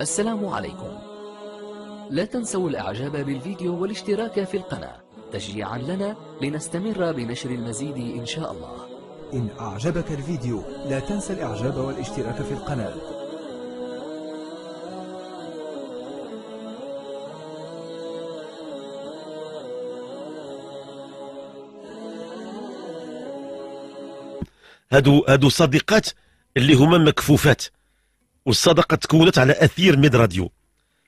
السلام عليكم لا تنسوا الاعجاب بالفيديو والاشتراك في القناة تشجيعا لنا لنستمر بنشر المزيد ان شاء الله إن أعجبك الفيديو لا تنسى الإعجاب والاشتراك في القناة هادو هادو صديقات اللي هما مكفوفات والصداقه تكونت على اثير ميد راديو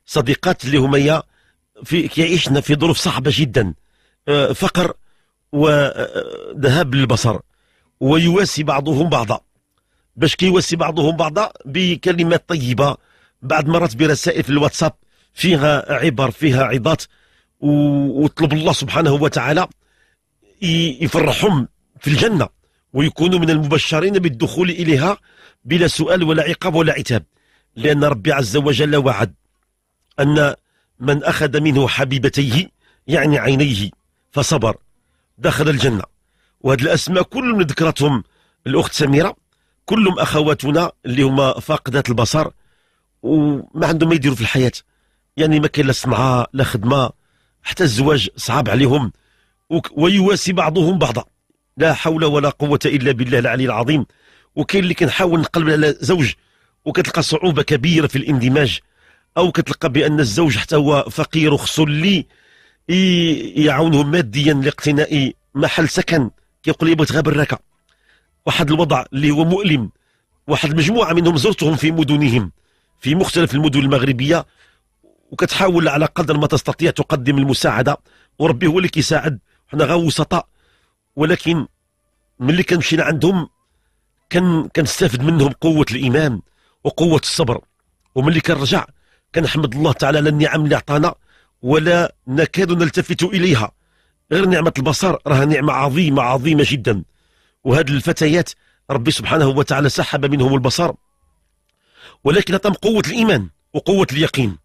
صديقات اللي هما في كيعيشنا في ظروف صعبه جدا أه، فقر وذهاب أه، للبصر ويواسي بعضهم بعضا باش كيواسي بعضهم بعضا بكلمات طيبه بعد مرات برسائل في الواتساب فيها عبر فيها عظات وطلب الله سبحانه وتعالى يفرحهم في الجنه ويكون من المبشرين بالدخول إليها بلا سؤال ولا عقاب ولا عتاب لأن ربي عز وجل وعد أن من أخذ منه حبيبتيه يعني عينيه فصبر دخل الجنة وهذه الأسماء كلهم ذكرتهم الأخت سميرة كلهم أخواتنا اللي هما فاقدات البصر وما عندهم ما يديروا في الحياة يعني ما كاين لا صنعة لا خدمة حتى الزواج صعب عليهم ويواسي بعضهم بعضا لا حول ولا قوه الا بالله العلي العظيم وكاين اللي كنحاول نقلب على زوج وكتلقى صعوبه كبيره في الاندماج او كتلقى بان الزوج حتى هو فقير وخصو اللي يعاونه ماديا لاقتناء محل سكن كيقول لي بغيت غير براكه واحد الوضع اللي هو مؤلم واحد المجموعه منهم زرتهم في مدنهم في مختلف المدن المغربيه وكتحاول على قدر ما تستطيع تقدم المساعده وربي هو اللي كيساعد حنا غا وسطاء ولكن ملي كنمشي لعندهم كان كنستافد منهم قوه الايمان وقوه الصبر وملي كنرجع كنحمد الله تعالى على النعم اللي عطانا ولا نكاد نلتفت اليها غير نعمه البصر راها نعمه عظيمه عظيمه جدا وهذه الفتيات ربي سبحانه وتعالى سحب منهم البصر ولكن عطاهم قوه الايمان وقوه اليقين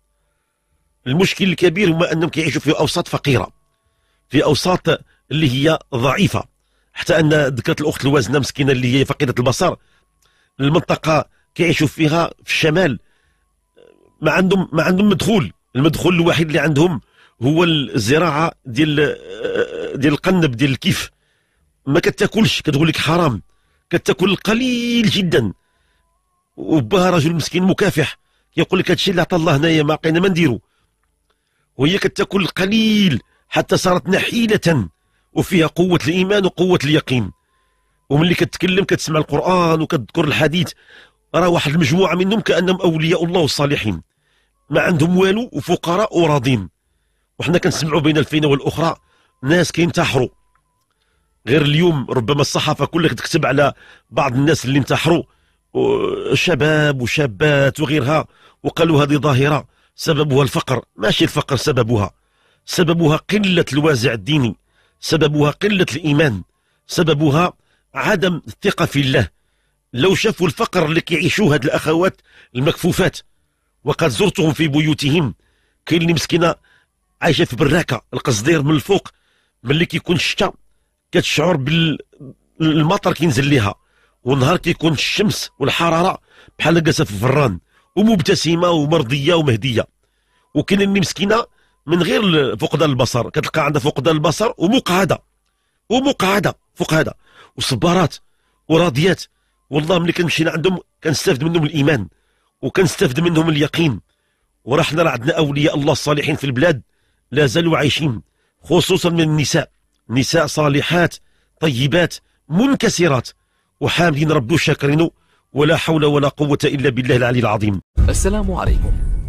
المشكل الكبير هو انهم كيعيشوا في اوساط فقيره في اوساط اللي هي ضعيفه حتى ان ذكرت الاخت الوازنه مسكينه اللي هي فقيده البصر المنطقه كيعيشوا فيها في الشمال ما عندهم ما عندهم مدخول المدخول الوحيد اللي عندهم هو الزراعه ديال ديال القنب ديال الكيف ما كتاكلش كتقول لك حرام كتاكل القليل جدا وباها رجل مسكين مكافح كيقول لك هادشي اللي عطى الله هنايا ما لقينا ما نديرو وهي كتاكل القليل حتى صارت نحيله وفيها قوة الإيمان وقوة اليقين وملي كتكلم كتسمع القرآن وكتذكر الحديث راه واحد المجموعة منهم كأنهم أولياء الله الصالحين ما عندهم والو وفقراء وراضين وحنا كنسمعوا بين الفينة والأخرى ناس كينتحروا غير اليوم ربما الصحافة كلها كتكتب على بعض الناس اللي انتحروا شباب وشابات وغيرها وقالوا هذه ظاهرة سببها الفقر ماشي الفقر سببها سببها قلة الوازع الديني سببها قلة الإيمان سببها عدم الثقة في الله لو شافوا الفقر اللي كيعيشوه هاد الأخوات المكفوفات وقد زرتهم في بيوتهم كاين اللي مسكينة عايشة في براكة القصدير من الفوق ملي كيكون الشتاء كتشعر بالمطر كينزل ليها ونهار كيكون الشمس والحرارة بحال جالسة في الفران ومبتسمة ومرضية ومهدية وكاين اللي مسكينة من غير فقدان البصر كتلقى عندها فقدان البصر ومقعده ومقعده فوق هذا وصبارات وراضيات والله ملي كنمشينا عندهم كنستافد منهم الايمان وكنستافد منهم اليقين ورحنا راه عندنا اولياء الله الصالحين في البلاد لا زالوا عايشين خصوصا من النساء نساء صالحات طيبات منكسرات وحامدين ربو شاكرين ولا حول ولا قوه الا بالله العلي العظيم السلام عليكم